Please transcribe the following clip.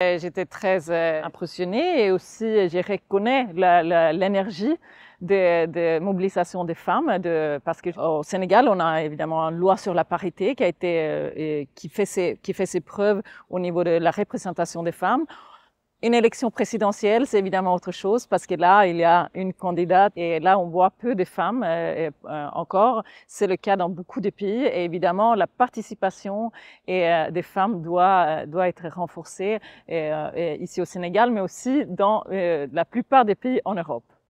Euh, j'étais très euh, impressionnée et aussi euh, je reconnais l'énergie de, de, mobilisation des femmes de, parce qu'au Sénégal, on a évidemment une loi sur la parité qui, a été, qui, fait qui fait ses preuves au niveau de la représentation des femmes. Une élection présidentielle, c'est évidemment autre chose parce que là, il y a une candidate et là, on voit peu de femmes euh, euh, encore. C'est le cas dans beaucoup de pays et évidemment, la participation euh, des femmes doit, doit être renforcée ici au Sénégal, mais aussi dans la plupart des pays en Europe.